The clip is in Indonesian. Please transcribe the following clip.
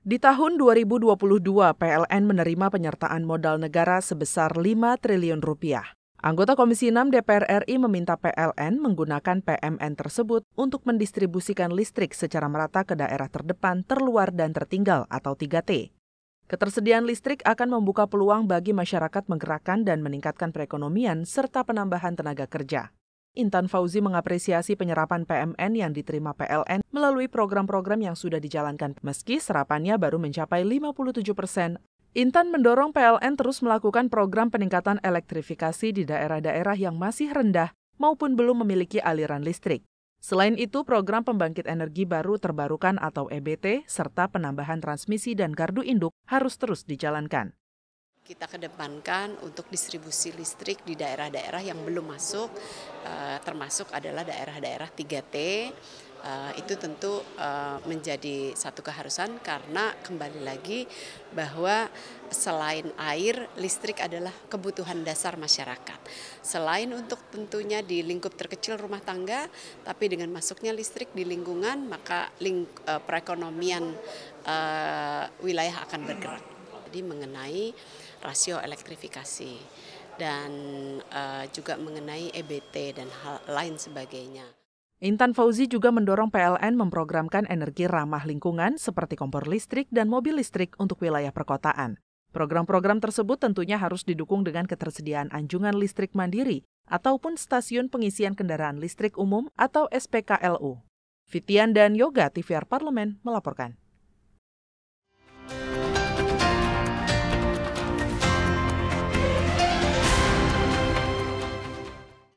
Di tahun 2022, PLN menerima penyertaan modal negara sebesar 5 triliun rupiah. Anggota Komisi 6 DPR RI meminta PLN menggunakan PMN tersebut untuk mendistribusikan listrik secara merata ke daerah terdepan, terluar, dan tertinggal atau 3T. Ketersediaan listrik akan membuka peluang bagi masyarakat menggerakkan dan meningkatkan perekonomian serta penambahan tenaga kerja. Intan Fauzi mengapresiasi penyerapan PMN yang diterima PLN melalui program-program yang sudah dijalankan, meski serapannya baru mencapai 57 persen. Intan mendorong PLN terus melakukan program peningkatan elektrifikasi di daerah-daerah yang masih rendah maupun belum memiliki aliran listrik. Selain itu, program pembangkit energi baru terbarukan atau EBT serta penambahan transmisi dan gardu induk harus terus dijalankan kita kedepankan untuk distribusi listrik di daerah-daerah yang belum masuk, eh, termasuk adalah daerah-daerah 3T. Uh, eh, itu tentu uh, menjadi satu keharusan karena kembali lagi bahwa selain air, listrik adalah kebutuhan dasar masyarakat. Selain untuk tentunya di lingkup terkecil rumah tangga, tapi dengan masuknya listrik di lingkungan, maka ling, uh, perekonomian uh, wilayah akan bergerak tadi mengenai rasio elektrifikasi dan uh, juga mengenai EBT dan hal lain sebagainya. Intan Fauzi juga mendorong PLN memprogramkan energi ramah lingkungan seperti kompor listrik dan mobil listrik untuk wilayah perkotaan. Program-program tersebut tentunya harus didukung dengan ketersediaan anjungan listrik mandiri ataupun stasiun pengisian kendaraan listrik umum atau SPKLU. Fitian dan Yoga TVR Parlemen melaporkan.